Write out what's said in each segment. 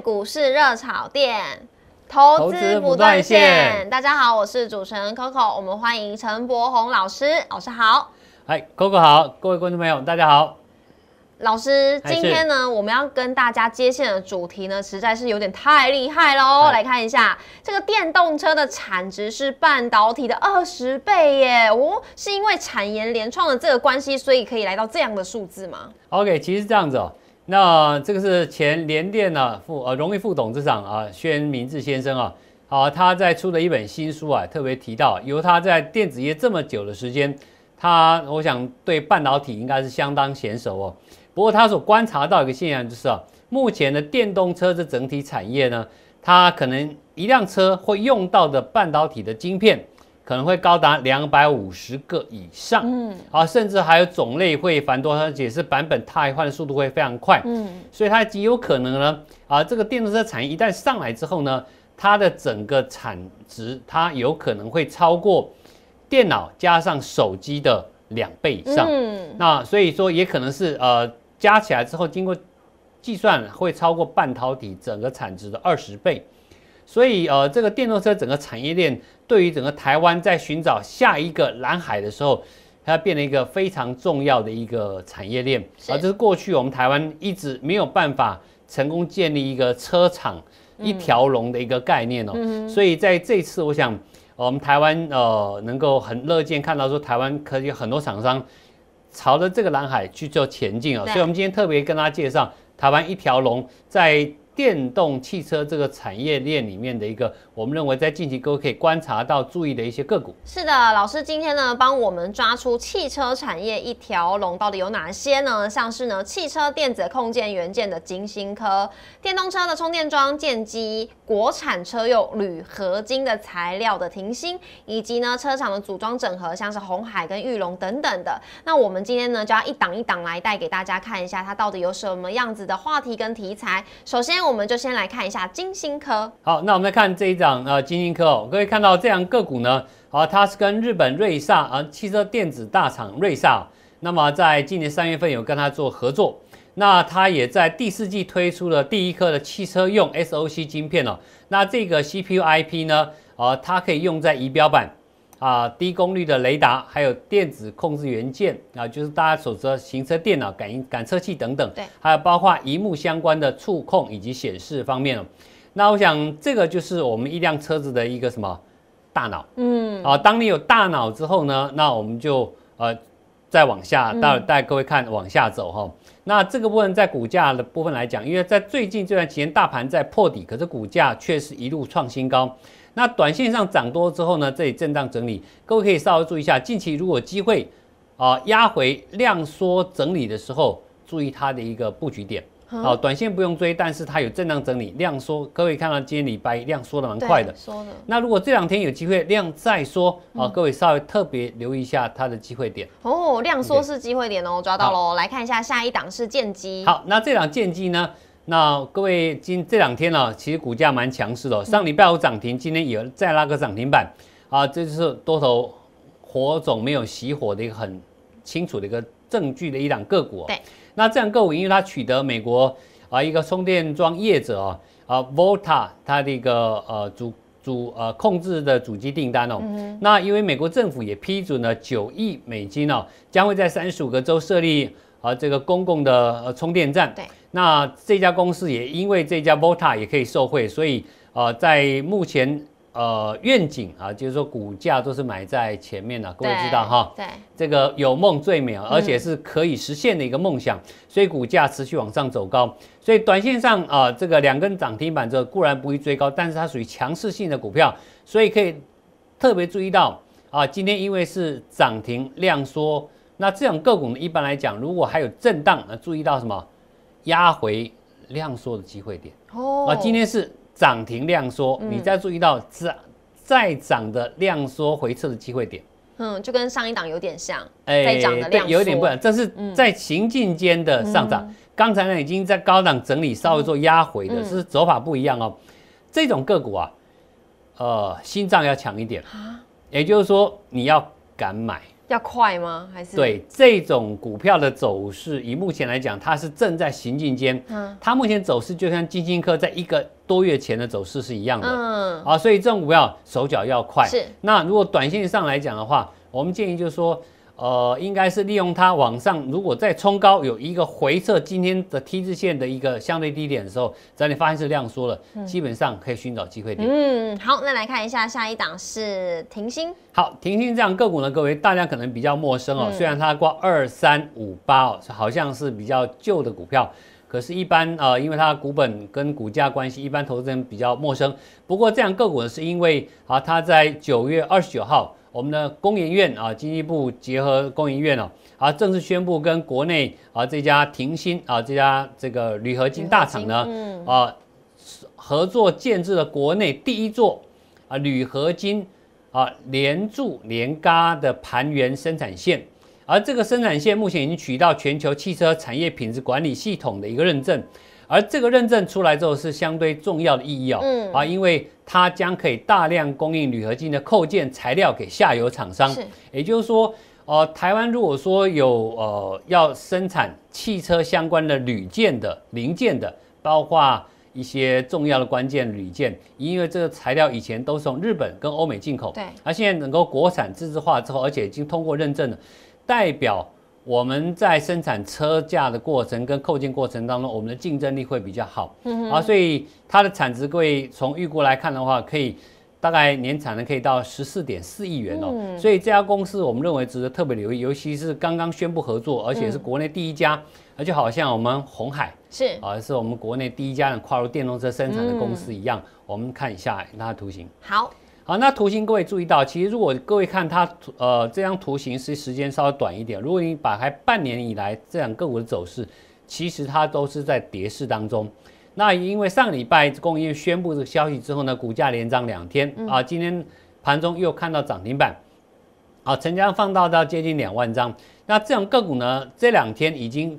股市热炒店，投资不断线。大家好，我是主持人 Coco，我们欢迎陈柏宏老师，老师好，哎，Coco 好，各位观众朋友大家好，老师，今天呢，我们要跟大家接线的主题呢，实在是有点太厉害喽。来看一下，这个电动车的产值是半导体的二十倍耶，哦，是因为产研联创的这个关系，所以可以来到这样的数字吗？OK，其实是这样子哦。那这个是前联电的副呃荣誉副董事长啊，宣明智先生啊，好，他在出了一本新书啊，特别提到由他在电子业这么久的时间，他我想对半导体应该是相当娴熟哦。不过他所观察到一个现象就是啊，目前的电动车这整体产业呢，它可能一辆车会用到的半导体的晶片。可能会高达两百五十个以上，嗯，啊，甚至还有种类会繁多，而且是版本太换的速度会非常快，嗯，所以它极有可能呢，啊，这个电动车产业一旦上来之后呢，它的整个产值它有可能会超过电脑加上手机的两倍以上，嗯，那所以说也可能是呃加起来之后经过计算会超过半导体整个产值的二十倍，所以呃这个电动车整个产业链。对于整个台湾在寻找下一个蓝海的时候，它变成一个非常重要的一个产业链啊，这是过去我们台湾一直没有办法成功建立一个车厂一条龙的一个概念哦。所以在这次，我想我们台湾呃能够很乐见看到说台湾可以很多厂商朝着这个蓝海去做前进啊。所以，我们今天特别跟大家介绍台湾一条龙在。电动汽车这个产业链里面的一个，我们认为在近期都可以观察到、注意的一些个股。是的，老师今天呢帮我们抓出汽车产业一条龙到底有哪些呢？像是呢汽车电子控件元件的金星科，电动车的充电桩建机，国产车用铝合金的材料的停新，以及呢车厂的组装整合，像是红海跟玉龙等等的。那我们今天呢就要一档一档来带给大家看一下它到底有什么样子的话题跟题材。首先。我们就先来看一下金星科。好，那我们来看这一张呃，金星科哦，可以看到这样个股呢，好，它是跟日本瑞萨啊汽车电子大厂瑞萨，那么在今年三月份有跟它做合作，那它也在第四季推出了第一颗的汽车用 SOC 晶片哦，那这个 CPU IP 呢，呃，它可以用在仪表板。啊，低功率的雷达，还有电子控制元件啊，就是大家所知的行车电脑、感应、感测器等等，对，还有包括一幕相关的触控以及显示方面那我想这个就是我们一辆车子的一个什么大脑？嗯，啊，当你有大脑之后呢，那我们就呃再往下，待会带各位看往下走哈。那这个部分在股价的部分来讲，因为在最近这段时间大盘在破底，可是股价却是一路创新高。那短线上涨多之后呢，这里震荡整理，各位可以稍微注意一下，近期如果机会啊压回量缩整理的时候，注意它的一个布局点。好，短线不用追，但是它有震荡整理、量缩，各位看到今天礼拜量缩的蛮快的。缩的。那如果这两天有机会量再缩啊，各位稍微特别留意一下它的机会点。哦，量缩是机会点哦，抓到喽。来看一下下一档是剑机。好，那这档剑机呢？那各位今这两天呢，其实股价蛮强势的，上礼拜五涨停，今天也在拉个涨停板啊，这就是多头火种没有熄火的一个很清楚的一个证据的一两个股啊。对。那这样个股，因为它取得美国啊一个充电桩业者啊啊 Volta 它的一个呃主主呃控制的主机订单哦。嗯。那因为美国政府也批准了九亿美金哦，将会在三十五个州设立啊这个公共的呃、充电站。对。那这家公司也因为这家 VOTA 也可以受惠，所以呃，在目前呃愿景啊，就是说股价都是买在前面的，各位知道哈。对。这个有梦最美，而且是可以实现的一个梦想，所以股价持续往上走高。所以短线上啊，这个两根涨停板之后固然不易追高，但是它属于强势性的股票，所以可以特别注意到啊，今天因为是涨停量缩，那这种个股呢，一般来讲如果还有震荡那注意到什么？压回量缩的机会点哦，今天是涨停量缩，你再注意到涨再涨的量缩回撤的机会点，嗯，就跟上一档有点像，哎，再涨的量有一点不一样，这是在行进间的上涨，刚才呢已经在高档整理，稍微做压回的是走法不一样哦，这种个股啊，呃，心脏要强一点啊，也就是说你要敢买。要快吗？还是对这种股票的走势，以目前来讲，它是正在行进间。嗯，它目前走势就像基金科在一个多月前的走势是一样的。嗯，啊，所以这种股票手脚要快。是，那如果短线上来讲的话，我们建议就是说。呃，应该是利用它往上，如果再冲高有一个回撤，今天的 T 字线的一个相对低点的时候，只要你发现是量缩了，基本上可以寻找机会点。嗯，好，那来看一下下一档是停薪。好，停薪这样个股呢，各位大家可能比较陌生哦。虽然它挂二三五八哦，好像是比较旧的股票，可是，一般呃，因为它股本跟股价关系，一般投资人比较陌生。不过这样个股呢，是因为啊，它在九月二十九号。我们的工研院啊，经济部结合工研院哦，啊，正式宣布跟国内啊这家停薪啊这家这个铝合金大厂呢，啊合作建制了国内第一座啊铝合金啊连铸连轧的盘圆生产线，而这个生产线目前已经取到全球汽车产业品质管理系统的一个认证。而这个认证出来之后，是相对重要的意义哦，啊，因为它将可以大量供应铝合金的扣件材料给下游厂商。也就是说，呃，台湾如果说有呃要生产汽车相关的铝件的零件的，包括一些重要的关键铝件，因为这个材料以前都是从日本跟欧美进口，对，而现在能够国产自制化之后，而且已经通过认证了，代表。我们在生产车架的过程跟扣件过程当中，我们的竞争力会比较好，嗯，啊，所以它的产值会从预估来看的话，可以大概年产能可以到十四点四亿元哦，所以这家公司我们认为值得特别留意，尤其是刚刚宣布合作，而且是国内第一家，而且好像我们红海是啊，是我们国内第一家跨入电动车生产的公司一样，我们看一下那图形。好。好，那图形各位注意到，其实如果各位看它，呃，这张图形是时间稍微短一点。如果你打开半年以来这两个股的走势，其实它都是在跌势当中。那因为上礼拜供应宣布这个消息之后呢，股价连涨两天啊，今天盘中又看到涨停板，好，成交量放大到接近两万张。那这种个股呢，这两天已经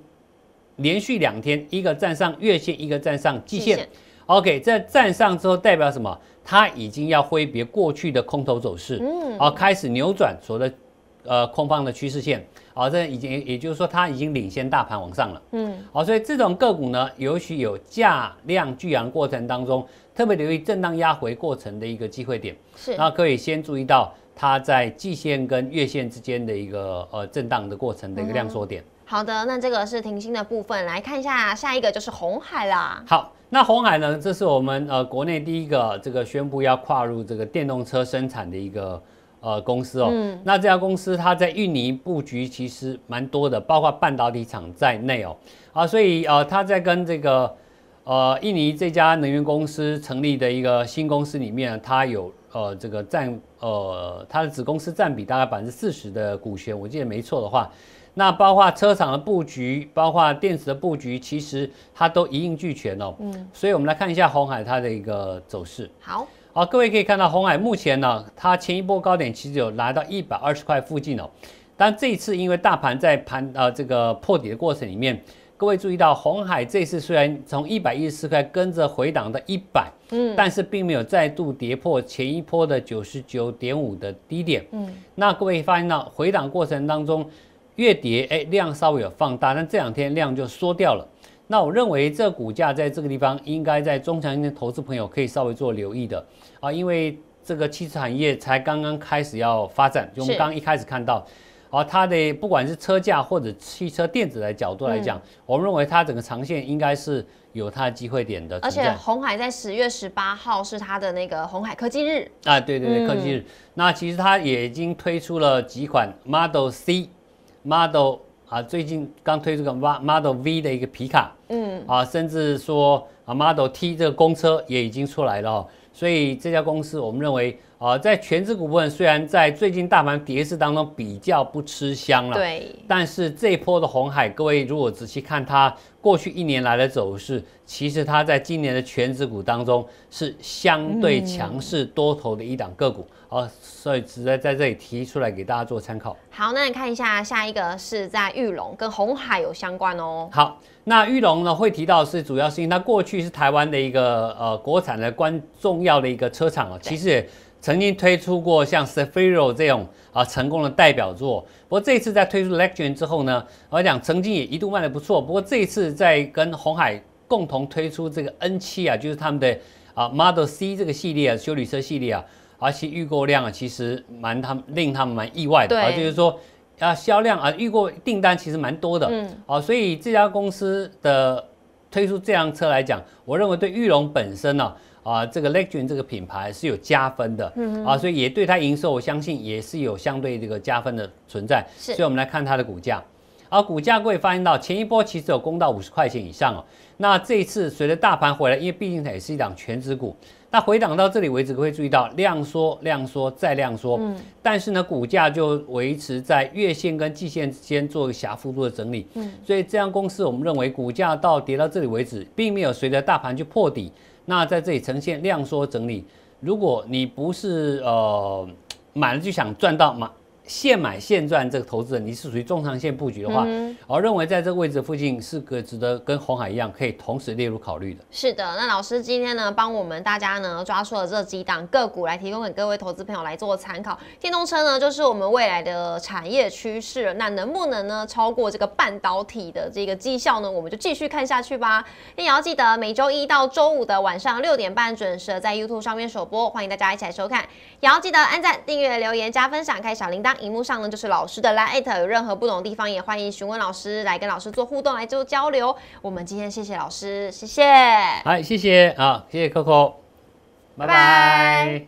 连续两天，一个站上月线，一个站上季线。OK，在站上之后代表什么？它已经要挥别过去的空头走势，嗯，好，开始扭转所谓的呃空方的趋势线，好，这已经也就是说它已经领先大盘往上了，嗯，好，所以这种个股呢，尤其有价量巨阳过程当中，特别留意震荡压回过程的一个机会点，是，那可以先注意到它在季线跟月线之间的一个呃震荡的过程的一个量缩点。好的，那这个是停薪的部分，来看一下下一个就是红海啦，好。那红海呢？这是我们呃国内第一个这个宣布要跨入这个电动车生产的一个呃公司哦。嗯。那这家公司它在印尼布局其实蛮多的，包括半导体厂在内哦。啊，所以呃，它在跟这个呃印尼这家能源公司成立的一个新公司里面，它有呃这个占呃它的子公司占比大概百分之四十的股权，我记得没错的话。那包括车厂的布局，包括电池的布局，其实它都一应俱全哦。嗯，所以我们来看一下红海它的一个走势。好，好，各位可以看到，红海目前呢，它前一波高点其实有来到一百二十块附近哦。但这一次，因为大盘在盘呃这个破底的过程里面，各位注意到，红海这次虽然从一百一十四块跟着回档到一百，嗯，但是并没有再度跌破前一波的九十九点五的低点，嗯，那各位发现到回档过程当中。月跌，哎，量稍微有放大，但这两天量就缩掉了。那我认为这股价在这个地方应该在中长线投资朋友可以稍微做留意的啊，因为这个汽车行业才刚刚开始要发展，就我们刚刚一开始看到，啊，它的不管是车价或者汽车电子的角度来讲，我们认为它整个长线应该是有它的机会点的。而且红海在十月十八号是它的那个红海科技日啊，对对对，科技日。那其实它也已经推出了几款 Model C。Model 啊，最近刚推出个 Model V 的一个皮卡，嗯，啊，甚至说啊 Model T 这个公车也已经出来了哦。所以这家公司，我们认为啊，在全资股份虽然在最近大盘跌势当中比较不吃香了，对，但是这波的红海，各位如果仔细看它。过去一年来的走势，其实它在今年的全指股当中是相对强势多头的一档个股，啊，所以直接在这里提出来给大家做参考。好，那你看一下下一个是在玉龙，跟红海有相关哦。好，那玉龙呢会提到是主要是因为它过去是台湾的一个呃国产的关重要的一个车厂哦，其实。曾经推出过像 Safari 这种啊成功的代表作，不过这一次在推出 Lecture 之后呢，我讲曾经也一度卖得不错，不过这一次在跟红海共同推出这个 N7 啊，就是他们的啊 Model C 这个系列啊，修理车系列啊，而且预购量啊其实蛮他令他们蛮意外的啊，就是说啊销量啊预购订单其实蛮多的，嗯，哦，所以这家公司的。推出这辆车来讲，我认为对裕龙本身呢，啊，这个 Legend 这个品牌是有加分的，嗯啊，所以也对它营收，我相信也是有相对这个加分的存在。所以我们来看它的股价，而股价会发现到前一波其实有攻到五十块钱以上哦。那这一次随着大盘回来，因为毕竟它也是一档全值股。那回档到这里为止，会注意到量缩、量缩再量缩，嗯，但是呢，股价就维持在月线跟季线之间做一个狭幅度的整理，嗯，所以这样公司我们认为股价到跌到这里为止，并没有随着大盘去破底，那在这里呈现量缩整理，如果你不是呃买了就想赚到买。现买现赚这个投资，你是属于中长线布局的话，我认为在这个位置附近是个值得跟红海一样可以同时列入考虑的。是的，那老师今天呢帮我们大家呢抓出了这几档个股来提供给各位投资朋友来做参考。电动车呢就是我们未来的产业趋势，那能不能呢超过这个半导体的这个绩效呢？我们就继续看下去吧。也要记得每周一到周五的晚上六点半准时在 YouTube 上面首播，欢迎大家一起来收看。也要记得按赞、订阅、留言、加分享、开小铃铛。荧幕上呢就是老师的 line，有任何不懂的地方也欢迎询问老师，来跟老师做互动，来做交流。我们今天谢谢老师，谢谢，嗨，谢谢啊，谢谢 Coco，拜拜。